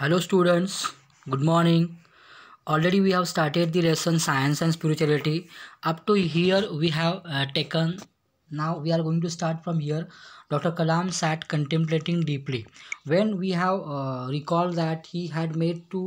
hello students good morning already we have started the lesson science and spirituality up to here we have uh, taken now we are going to start from here dr kalam sat contemplating deeply when we have uh, recalled that he had made two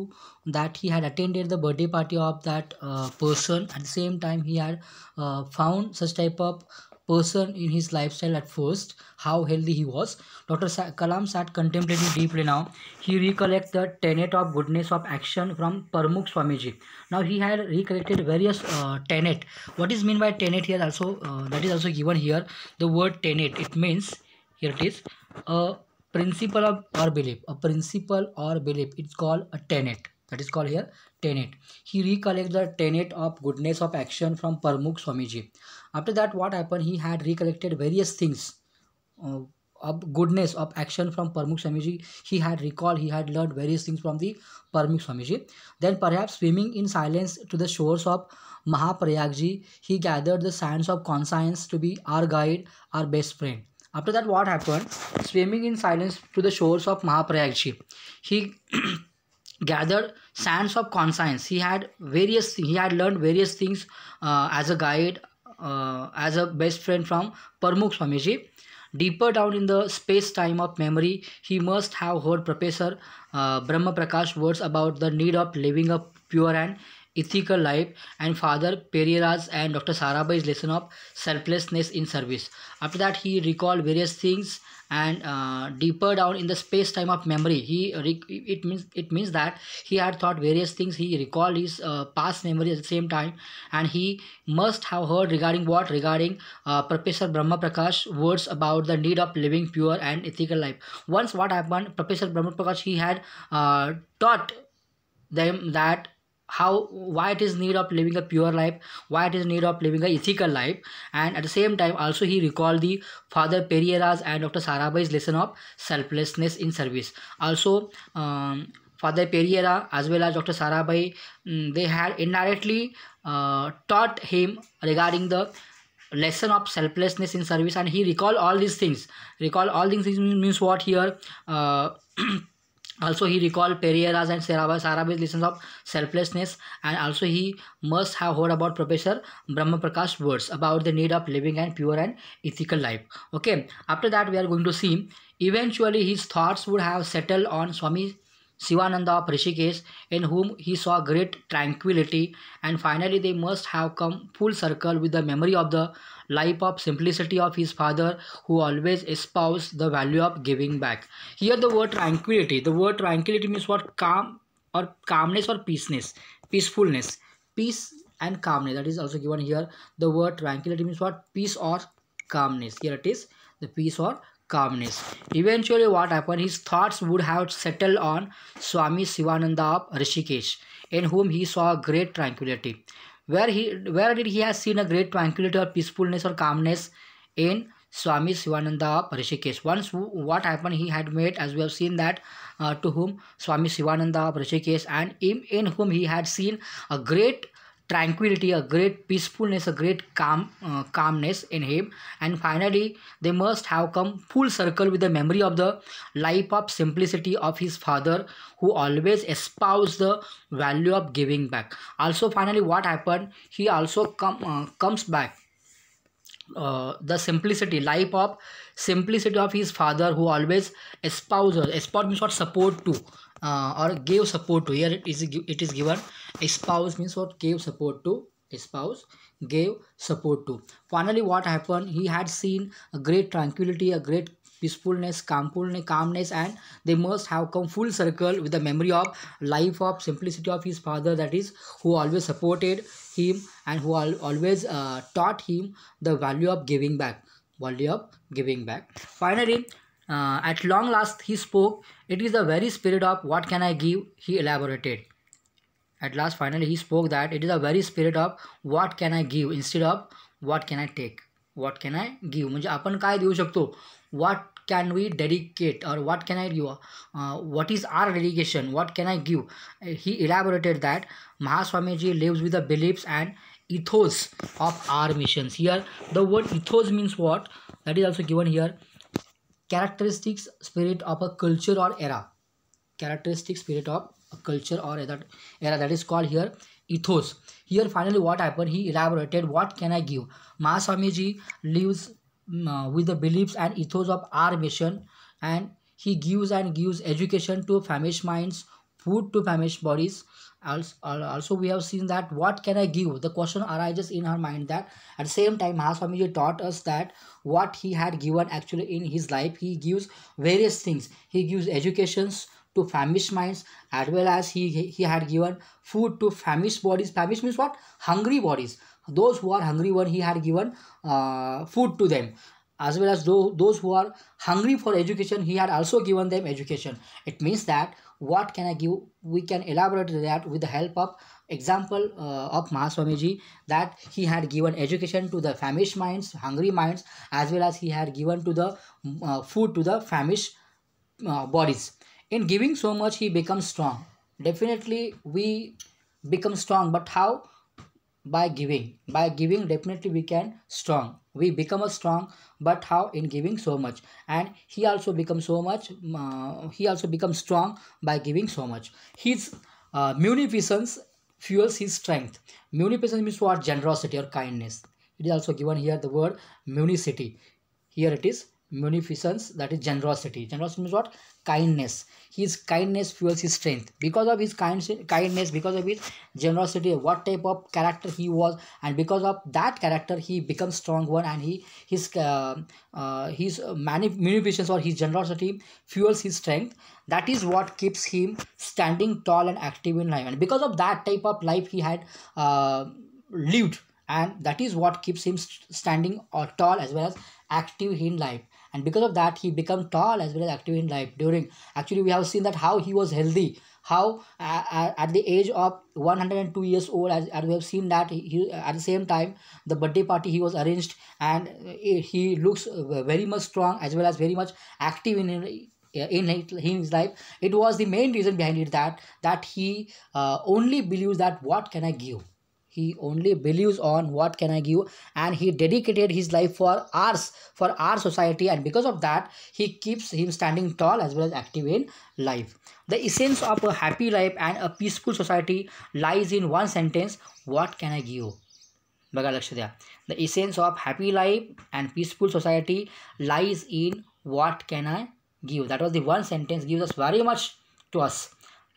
that he had attended the birthday party of that uh, person at the same time he had uh, found such type of person in his lifestyle at first, how healthy he was. Dr. Kalam sat contemplating deeply now. He recollects the tenet of goodness of action from Parmukh Swamiji. Now he had recollected various uh, tenet. What is mean by tenet here also, uh, that is also given here. The word tenet, it means, here it is, a principle of, or belief. A principle or belief, it's called a tenet. That is called here tenet. He recollects the tenet of goodness of action from Parmukh Swamiji. After that, what happened? He had recollected various things. Uh, of goodness of action from Parmukh Swamiji. He had recalled, he had learned various things from the Parmukh Swamiji. Then perhaps swimming in silence to the shores of Mahaprayagji, he gathered the sands of conscience to be our guide, our best friend. After that, what happened? Swimming in silence to the shores of Mahaprayagji. He gathered sands of conscience he had various he had learned various things uh, as a guide uh, as a best friend from Parmukh Swamiji. Deeper down in the space-time of memory, he must have heard Professor uh, Brahma Prakash words about the need of living a pure and ethical life and father Perira's and Dr. Sarabhai's lesson of selflessness in service. After that he recalled various things and uh, deeper down in the space time of memory he it means it means that he had thought various things he recalled his uh, past memory at the same time and he must have heard regarding what regarding uh, professor brahma prakash words about the need of living pure and ethical life once what happened professor brahma prakash he had uh, taught them that how why it is need of living a pure life why it is need of living a ethical life and at the same time also he recalled the father pereira's and dr sarabai's lesson of selflessness in service also um, Father Pereira as well as Dr. Sarabai, um, mm, they had indirectly uh, taught him regarding the lesson of selflessness in service and he recalled all these things. Recall all these things means what here? Uh, Also, he recalled Pereira's and Arabic lessons of selflessness, and also he must have heard about Professor Prakash's words about the need of living and pure and ethical life. Okay, after that, we are going to see eventually his thoughts would have settled on Swami Sivananda of Rishikesh, in whom he saw great tranquility, and finally, they must have come full circle with the memory of the life of simplicity of his father who always espoused the value of giving back. Here the word tranquility, the word tranquility means what calm or calmness or peaceness, peacefulness, peace and calmness that is also given here. The word tranquility means what peace or calmness. Here it is the peace or calmness. Eventually what happened his thoughts would have settled on Swami Sivananda of Rishikesh in whom he saw great tranquility where he where did he has seen a great tranquility or peacefulness or calmness in Swami Sivananda Parishikesh. Once what happened, he had made, as we have seen that, uh, to whom Swami Sivananda Parishikesh and in, in whom he had seen a great tranquility, a great peacefulness, a great calm, uh, calmness in him. And finally, they must have come full circle with the memory of the life of simplicity of his father, who always espoused the value of giving back. Also, finally, what happened? He also come uh, comes back uh, the simplicity life of simplicity of his father who always espouses espouse means what support to uh, or gave support to here it is it is given spouse means what gave support to spouse gave support to finally what happened he had seen a great tranquility a great peacefulness calmfulness calmness and they must have come full circle with the memory of life of simplicity of his father that is who always supported him and who al always uh, taught him the value of giving back value of giving back finally uh, at long last he spoke, it is the very spirit of what can I give, he elaborated. At last finally he spoke that it is the very spirit of what can I give instead of what can I take. What can I give? मुझे अपन काय दिव शक्तो? What can we dedicate or what can I give? Uh, what is our dedication? What can I give? He elaborated that ji lives with the beliefs and ethos of our missions. Here the word ethos means what? That is also given here characteristics spirit of a culture or era characteristic spirit of a culture or that era that is called here ethos here finally what happened he elaborated what can i give Mahaswamiji lives um, with the beliefs and ethos of our mission and he gives and gives education to famished minds food to famished bodies also, also we have seen that what can i give the question arises in her mind that at the same time mahaswamiji taught us that what he had given actually in his life he gives various things he gives educations to famished minds as well as he he had given food to famished bodies famished means what hungry bodies those who are hungry when he had given uh, food to them as well as those who are hungry for education he had also given them education it means that what can i give we can elaborate that with the help of example uh, of mahaswamiji that he had given education to the famished minds hungry minds as well as he had given to the uh, food to the famished uh, bodies in giving so much he becomes strong definitely we become strong but how by giving by giving definitely we can strong we become a strong but how in giving so much and he also becomes so much uh, he also becomes strong by giving so much his uh, munificence fuels his strength munificence means what generosity or kindness it is also given here the word municity here it is munificence that is generosity generosity means what kindness his kindness fuels his strength because of his kind, kindness because of his generosity what type of character he was and because of that character he becomes strong one and he his uh, uh, his munificence or his generosity fuels his strength that is what keeps him standing tall and active in life and because of that type of life he had uh, lived and that is what keeps him standing or uh, tall as well as active in life and because of that he become tall as well as active in life during actually we have seen that how he was healthy how uh, at the age of 102 years old as, as we have seen that he, at the same time the birthday party he was arranged and he looks very much strong as well as very much active in in his life it was the main reason behind it that that he uh, only believes that what can i give he only believes on what can i give and he dedicated his life for ours for our society and because of that he keeps him standing tall as well as active in life the essence of a happy life and a peaceful society lies in one sentence what can i give बघा लक्ष The essence of happy life and peaceful society lies in what can I give. That was the one sentence gives us very much to us.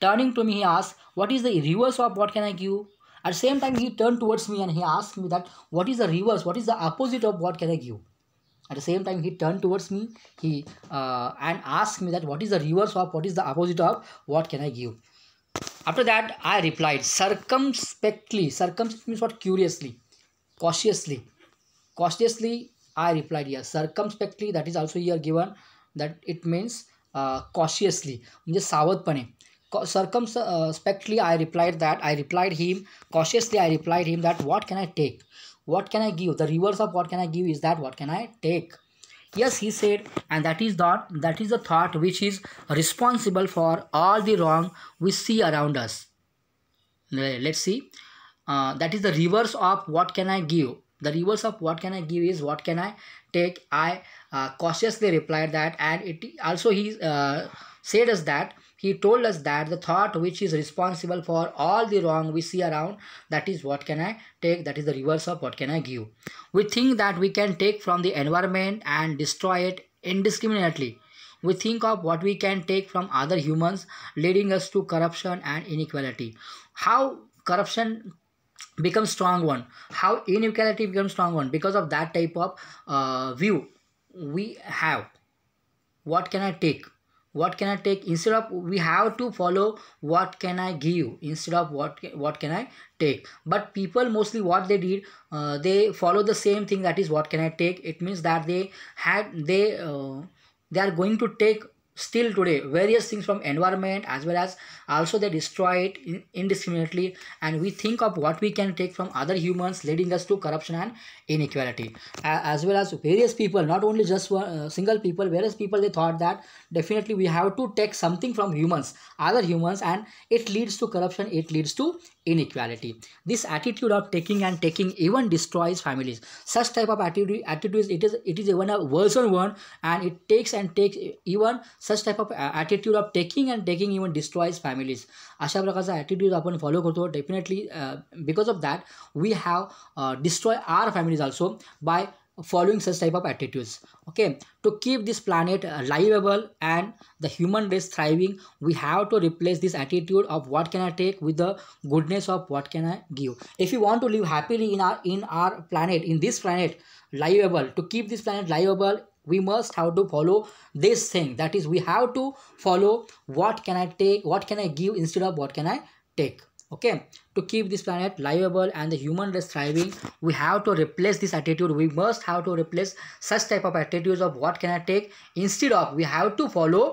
Turning to me, he asked, "What is the reverse of what can I give?" At the same time, he turned towards me and he asked me that what is the reverse, what is the opposite of what can I give? At the same time, he turned towards me he uh, and asked me that what is the reverse of, what is the opposite of, what can I give? After that, I replied circumspectly. circumspectly means what? Curiously, cautiously. Cautiously, I replied yes, Circumspectly, that is also here given that it means cautiously म्हणजे सावधपणे circumspectly uh, i replied that i replied him cautiously i replied him that what can i take what can i give the reverse of what can i give is that what can i take yes he said and that is that that is the thought which is responsible for all the wrong we see around us let's see uh, that is the reverse of what can i give the reverse of what can i give is what can i take i uh, cautiously replied that and it also he uh, said us that he told us that the thought which is responsible for all the wrong we see around, that is what can I take, that is the reverse of what can I give. We think that we can take from the environment and destroy it indiscriminately. We think of what we can take from other humans, leading us to corruption and inequality. How corruption becomes strong one, how inequality becomes strong one, because of that type of uh, view we have. What can I take? what can i take instead of we have to follow what can i give instead of what what can i take but people mostly what they did uh, they follow the same thing that is what can i take it means that they had they uh, they are going to take still today various things from environment as well as also they destroy it indiscriminately and we think of what we can take from other humans leading us to corruption and inequality as well as various people not only just one, uh, single people various people they thought that definitely we have to take something from humans other humans and it leads to corruption it leads to inequality this attitude of taking and taking even destroys families such type of attitude attitudes it is it is even a worse one and it takes and takes even such type of attitude uh, of taking and taking even destroys families अशा attitude upon follow follow करतो uh, because of that we have have uh, destroy our families also by following such type of attitudes okay to keep this planet livable and the human race thriving we have to replace this attitude of what can i take with the goodness of what can i give if you want to live happily in our in our planet in this planet livable to keep this planet livable we must have to follow this thing that is we have to follow what can i take what can i give instead of what can i take okay to keep this planet livable and the human race thriving we have to replace this attitude we must have to replace such type of attitudes of what can i take instead of we have to follow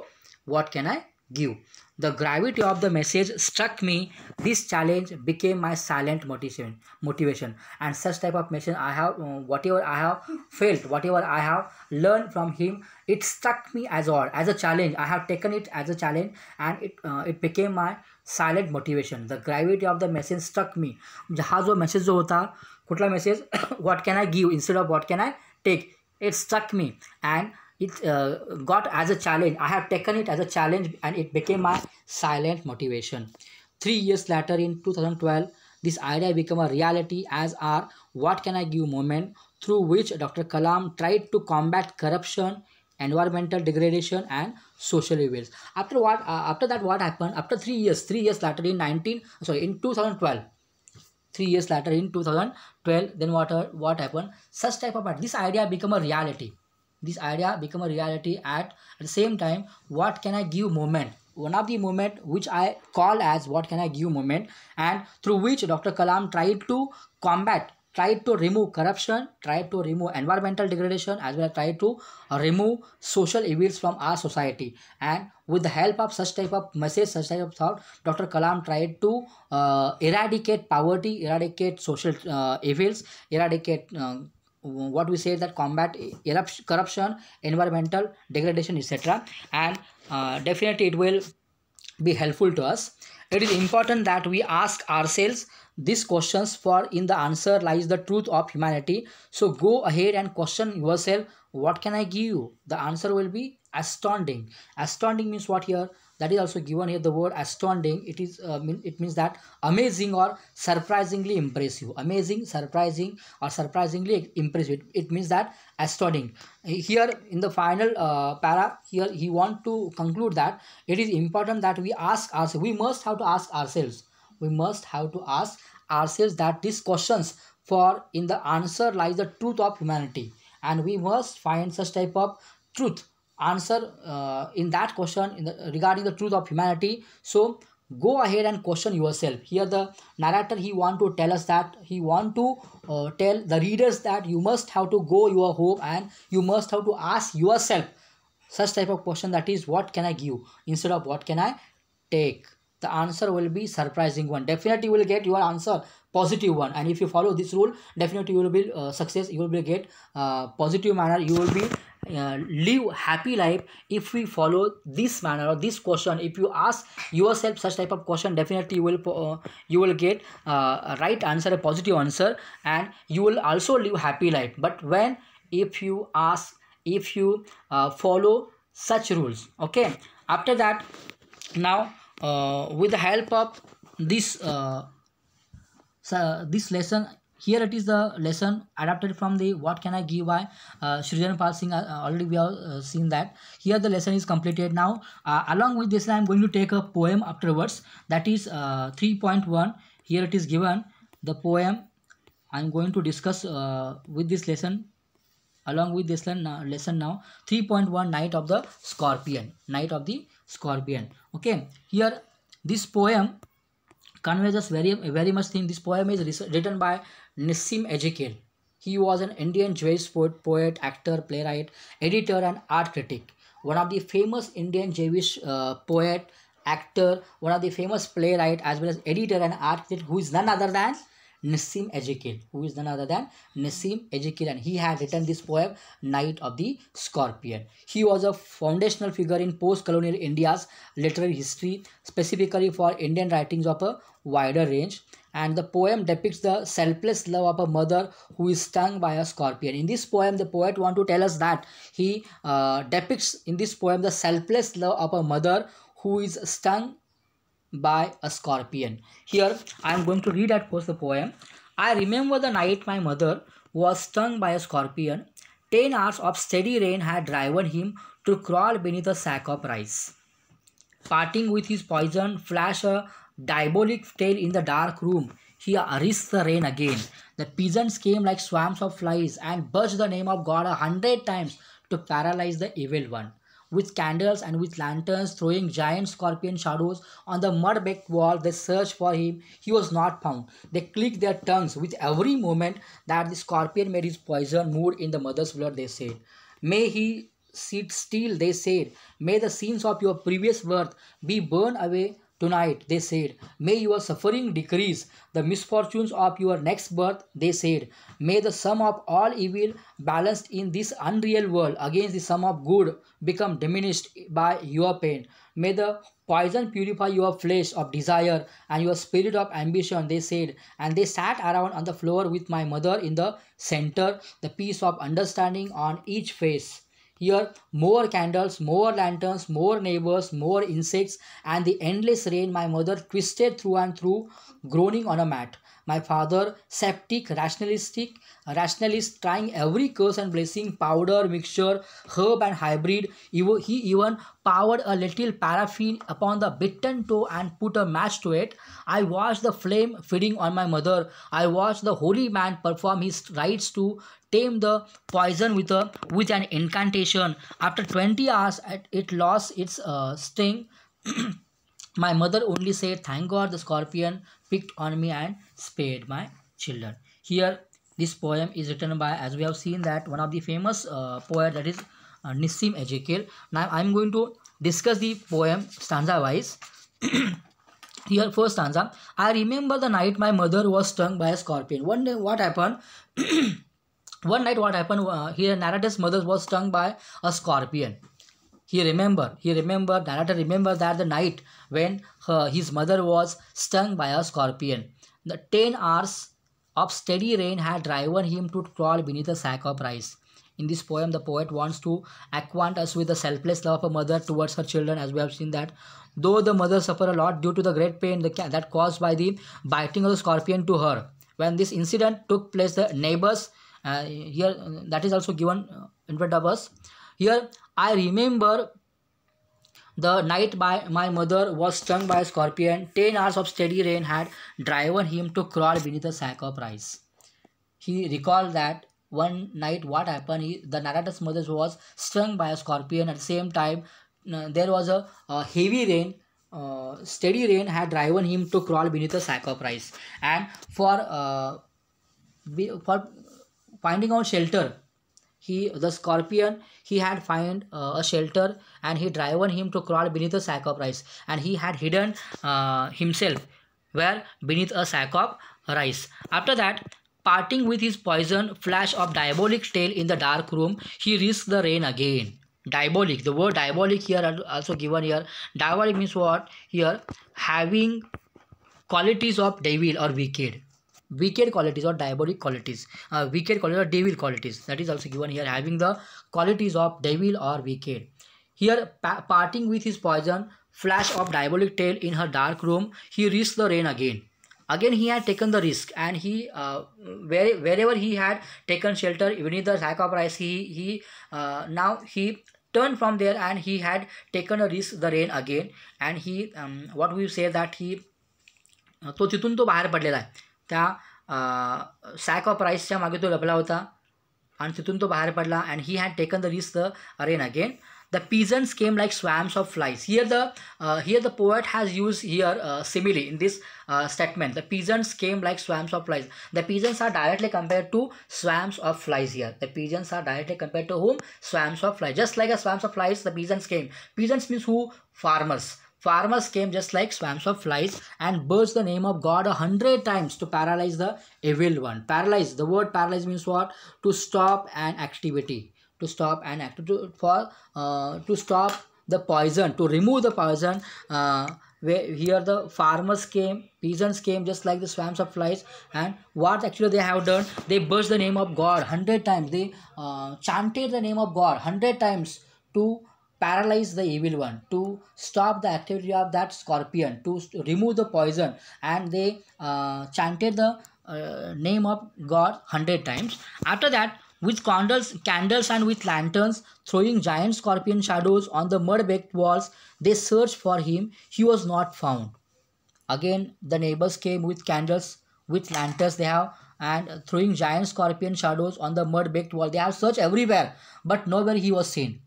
what can i give the gravity of the message struck me. This challenge became my silent motivation. Motivation and such type of message I have, uh, whatever I have felt, whatever I have learned from him, it struck me as all as a challenge. I have taken it as a challenge, and it uh, it became my silent motivation. The gravity of the message struck me. म्हणजे हा जो message जो होता कुठला message what can I give instead of what can I take it it uh, got as a challenge i have taken it as a challenge and it became my silent motivation three years later in 2012 this idea became a reality as our what can i give moment through which dr kalam tried to combat corruption environmental degradation and social evils after what uh, after that what happened after three years three years later in 19 sorry in 2012 three years later in 2012 then what uh, what happened such type of this idea become a reality this idea become a reality at at the same time what can i give moment one of the moment which i call as what can i give moment and through which dr kalam tried to combat tried to remove corruption tried to remove environmental degradation as well as tried to remove social evils from our society and with the help of such type of message such type of thought dr kalam tried to uh, eradicate poverty eradicate social uh, evils eradicate uh, what we say that combat corruption environmental degradation etc and uh, definitely it will be helpful to us it is important that we ask ourselves these questions for in the answer lies the truth of humanity so go ahead and question yourself what can i give you the answer will be astounding astounding means what here that is also given here the word astounding it is uh, mean, it means that amazing or surprisingly impressive amazing surprising or surprisingly impressive it, it means that astounding here in the final uh, para here he want to conclude that it is important that we ask ourselves we must have to ask ourselves we must have to ask ourselves that these questions for in the answer lies the truth of humanity and we must find such type of truth answer uh, in that question in the, regarding the truth of humanity so go ahead and question yourself here the narrator he want to tell us that he want to uh, tell the readers that you must have to go your home and you must have to ask yourself such type of question that is what can i give instead of what can i take the answer will be surprising one definitely you will get your answer positive one and if you follow this rule definitely you will be uh, success you will be get uh, positive manner you will be uh, live happy life if we follow this manner or this question if you ask yourself such type of question definitely you will uh, you will get uh, a right answer a positive answer and you will also live happy life but when if you ask if you uh, follow such rules okay after that now uh, with the help of this so this lesson here it is the lesson adapted from the what can i give by uh, Shrijan Pal Singh uh, already we have uh, seen that here the lesson is completed now uh, along with this I am going to take a poem afterwards that is uh, 3.1 here it is given the poem I am going to discuss uh, with this lesson along with this lesson uh, now 3.1 night of the scorpion night of the scorpion okay here this poem conveys us very very much thing this poem is written by Nissim Ezekiel. He was an Indian Jewish poet, poet, actor, playwright, editor, and art critic. One of the famous Indian Jewish uh, poet, actor, one of the famous playwright, as well as editor and art critic, who is none other than Nassim Ezekiel, who is none other than Nassim Ezekiel, and he had written this poem, Night of the Scorpion. He was a foundational figure in post-colonial India's literary history, specifically for Indian writings of a wider range. And the poem depicts the selfless love of a mother who is stung by a scorpion. In this poem, the poet want to tell us that he uh, depicts in this poem the selfless love of a mother who is stung by a scorpion. Here I am going to read at first the poem. I remember the night my mother was stung by a scorpion. Ten hours of steady rain had driven him to crawl beneath a sack of rice. Parting with his poison, flash a diabolic tail in the dark room. He arrests the rain again. The peasants came like swarms of flies and buzzed the name of God a hundred times to paralyze the evil one with candles and with lanterns throwing giant scorpion shadows on the mud-baked wall they searched for him he was not found they clicked their tongues with every moment that the scorpion made his poison mood in the mother's blood they said may he sit still they said may the sins of your previous birth be burned away Tonight, they said, may your suffering decrease, the misfortunes of your next birth, they said. May the sum of all evil balanced in this unreal world against the sum of good become diminished by your pain. May the poison purify your flesh of desire and your spirit of ambition, they said. And they sat around on the floor with my mother in the center, the peace of understanding on each face. Here, more candles, more lanterns, more neighbors, more insects, and the endless rain my mother twisted through and through, groaning on a mat. My father, sceptic, rationalistic, rationalist, trying every curse and blessing, powder, mixture, herb and hybrid. He even poured a little paraffin upon the bitten toe and put a match to it. I watched the flame feeding on my mother. I watched the holy man perform his rites to tame the poison with a with an incantation. After 20 hours, it lost its uh, sting. my mother only said, Thank God the scorpion picked on me and spared my children here this poem is written by as we have seen that one of the famous uh, poet that is uh, Nissim Ezekiel now I'm going to discuss the poem stanza wise here first stanza I remember the night my mother was stung by a scorpion one day what happened one night what happened uh, here narrator's mother was stung by a scorpion he remember he remember Narrator remember that the night when her, his mother was stung by a scorpion the 10 hours of steady rain had driven him to crawl beneath a sack of rice. In this poem, the poet wants to acquaint us with the selfless love of a mother towards her children, as we have seen that. Though the mother suffered a lot due to the great pain that caused by the biting of the scorpion to her. When this incident took place, the neighbors, uh, here that is also given uh, in front of us. Here, I remember the night by my mother was stung by a scorpion, 10 hours of steady rain had driven him to crawl beneath a sack of rice. He recalled that one night what happened, he, the narrator's mother was stung by a scorpion at the same time. Uh, there was a, a heavy rain, uh, steady rain had driven him to crawl beneath a sack of rice. And for, uh, for finding out shelter, he the scorpion he had found uh, a shelter and he driven him to crawl beneath a sack of rice and he had hidden uh, himself where beneath a sack of rice after that parting with his poison flash of diabolic tail in the dark room he risked the rain again diabolic the word diabolic here also given here diabolic means what here having qualities of devil or wicked wicked qualities or diabolic qualities uh, wicked qualities or devil qualities that is also given here having the qualities of devil or wicked here pa parting with his poison flash of diabolic tale in her dark room he risks the rain again again he had taken the risk and he uh, where, wherever he had taken shelter even in the sack of rice he he uh, now he turned from there and he had taken a risk the rain again and he um, what we say that he तो तिथून तो बाहेर पडलेला आहे त्या sac of राईसच्या मागे तो लपला होता आणि तिथु तो बाहर पडला and he had taken the rice the rain again the pigeons came like swarms of flies here the here the poet has use here simile in this statement the pigeons came like swarms of flies the pigeons are directly compare to swarms of flies here the pigeons are directly compare to home swarms of flies just like a swarms of flies the pigeons came pigeons means who farmers Farmers came just like swarms of flies and burst the name of God a hundred times to paralyze the evil one. Paralyze, the word paralyze means what? To stop an activity. To stop an To for, uh, to stop the poison, to remove the poison. Uh, where here the farmers came, peasants came just like the swarms of flies and what actually they have done? They burst the name of God hundred times. They uh, chanted the name of God hundred times to paralyze the evil one to stop the activity of that scorpion to remove the poison and they uh, chanted the uh, name of god 100 times after that with candles, candles and with lanterns, throwing giant scorpion shadows on the mud-baked walls, they searched for him. He was not found. Again, the neighbors came with candles, with lanterns they have, and throwing giant scorpion shadows on the mud-baked wall. They have searched everywhere, but nowhere he was seen.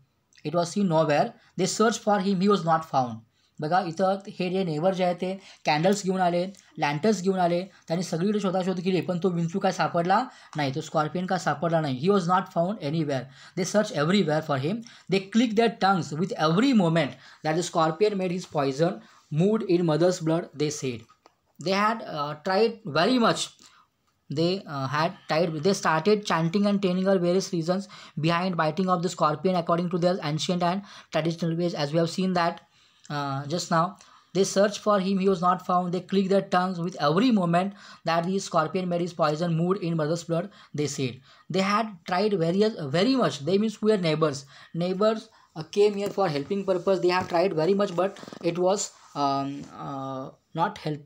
It was see nowhere they search for him he was not found बघा इथं हे जे never जे आहेत ते candles घेऊन आले लँटर्स घेऊन आले त्यांनी सगळीकडे शोधा शोध केली पण तो विंचू काय सापडला नाही तो स्कॉर्पियन काय सापडला नाही he was not found where they search everywhere for him they click that tongues with every moment that the scorpion made his poison mood in mother's blood they said they had tried very much they uh, had tied they started chanting and training all various reasons behind biting of the scorpion according to their ancient and traditional ways as we have seen that uh, just now they searched for him he was not found they clicked their tongues with every moment that the scorpion made his poison mood in mother's blood they said they had tried various very much they means we are neighbors neighbors uh, came here for helping purpose they have tried very much but it was um, uh, not help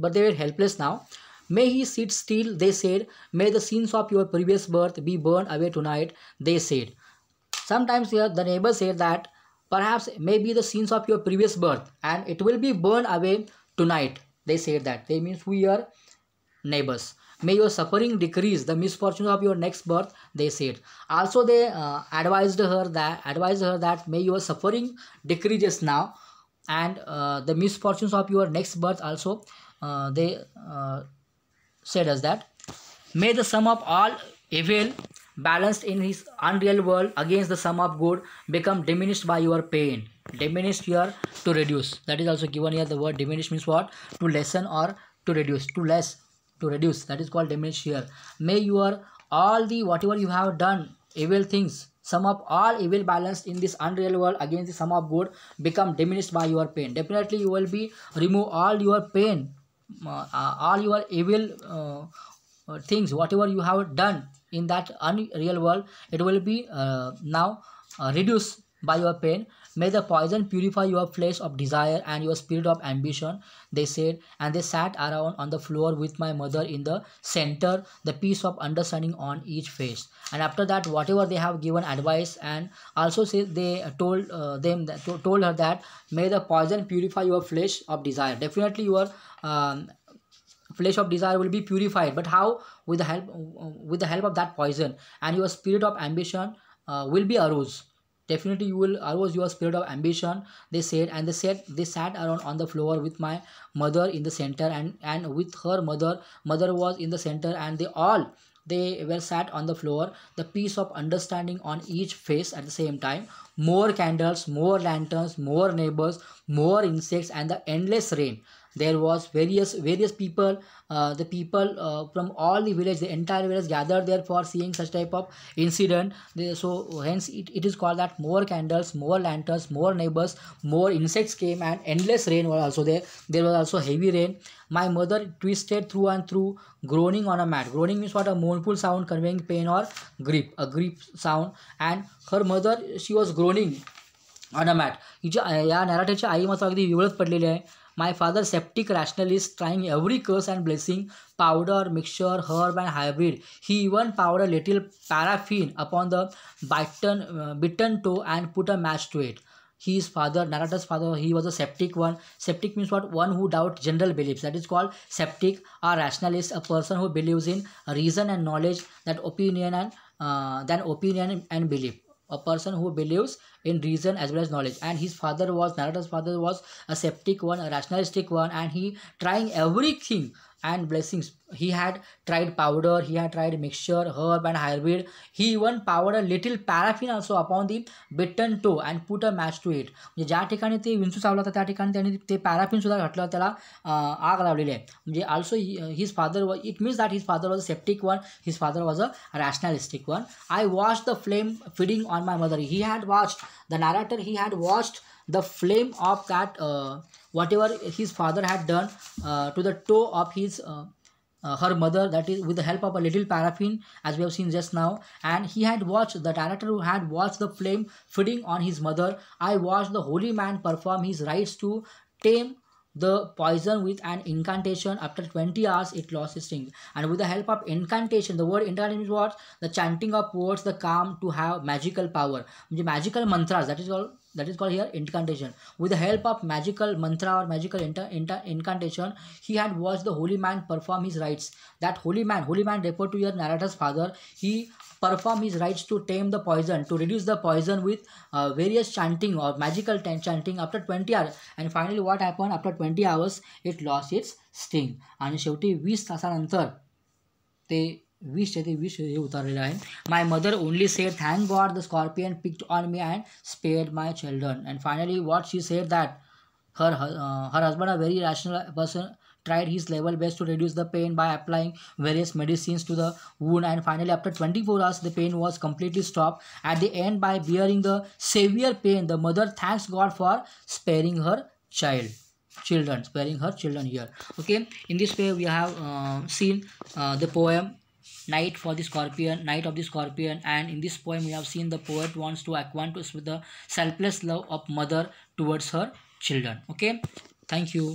but they were helpless now May he sit still, they said. May the sins of your previous birth be burned away tonight, they said. Sometimes here the neighbor said that perhaps maybe the sins of your previous birth and it will be burned away tonight. They said that. They means we are neighbors. May your suffering decrease the misfortune of your next birth, they said. Also, they uh, advised her that advised her that may your suffering decreases now, and uh, the misfortunes of your next birth also uh, they uh, said us that may the sum of all evil balanced in his unreal world against the sum of good become diminished by your pain diminished here to reduce that is also given here the word diminish means what to lessen or to reduce to less to reduce that is called diminish here may your all the whatever you have done evil things sum of all evil balanced in this unreal world against the sum of good become diminished by your pain definitely you will be remove all your pain uh, uh, all your evil uh, things whatever you have done in that unreal world it will be now reduced by your pain may the poison purify your flesh of desire and your spirit of ambition they said and they sat around on the floor with my mother in the center the piece of understanding on each face and after that whatever they have given advice and also say they told uh, them that, told her that may the poison purify your flesh of desire definitely your um, flesh of desire will be purified but how with the help with the help of that poison and your spirit of ambition uh, will be aroused definitely you will arouse your spirit of ambition they said and they said they sat around on the floor with my mother in the center and and with her mother mother was in the center and they all they were sat on the floor the piece of understanding on each face at the same time more candles more lanterns more neighbors more insects and the endless rain there was various various people uh, the people uh, from all the village the entire village gathered there for seeing such type of incident they, so hence it, it is called that more candles more lanterns more neighbors more insects came and endless rain was also there there was also heavy rain my mother twisted through and through groaning on a mat groaning means what a mournful sound conveying pain or grief a grief sound and her mother she was groaning on a mat या नराठ्याच्या आई अगदी विवळत पडलेली आहे my father septic rationalist trying every curse and blessing, powder, mixture, herb and hybrid. He even poured a little paraffin upon the bitten, uh, bitten toe and put a match to it his father, Narada's father, he was a septic one. Septic means what? One who doubts general beliefs. That is called septic or rationalist, a person who believes in reason and knowledge that opinion and uh, than opinion and belief a person who believes in reason as well as knowledge and his father was narrator's father was a sceptic one a rationalistic one and he trying everything and blessings he had tried powder he had tried mixture herb and hybrid he even powered a little paraffin also upon the bitten toe and put a match to it म्हणजे ज्या ठिकाणी ते विंचू चावला होता त्या ठिकाणी त्यांनी ते पॅराफिन सुद्धा घातलं त्याला आग लावलेली आहे म्हणजे also his father it means that his father was a sceptic one his father was a rationalistic one I watch the flame feeding on my mother he had watched the narrator he had watched the flame of that uh, whatever his father had done uh, to the toe of his uh, uh, her mother that is with the help of a little paraffin as we have seen just now and he had watched the director who had watched the flame feeding on his mother i watched the holy man perform his rites to tame the poison with an incantation after 20 hours it lost its sting. and with the help of incantation the word incantation is what the chanting of words the calm to have magical power magical mantras that is all that is called here incantation with the help of magical mantra or magical inter, inter, incantation he had watched the holy man perform his rites that holy man holy man referred to your narrator's father he perform his rites to tame the poison, to reduce the poison with uh, various chanting or magical chanting after 20 hours. And finally, what happened after 20 hours? It lost its sting. And Shivti Vishasanantar, they wish they wish he would My mother only said, Thank God the scorpion picked on me and spared my children. And finally, what she said that her, uh, her husband, a very rational person, tried his level best to reduce the pain by applying various medicines to the wound and finally after 24 hours the pain was completely stopped at the end by bearing the severe pain the mother thanks god for sparing her child children sparing her children here okay in this way we have uh, seen uh, the poem night for the scorpion night of the scorpion and in this poem we have seen the poet wants to acquaint us with the selfless love of mother towards her children okay thank you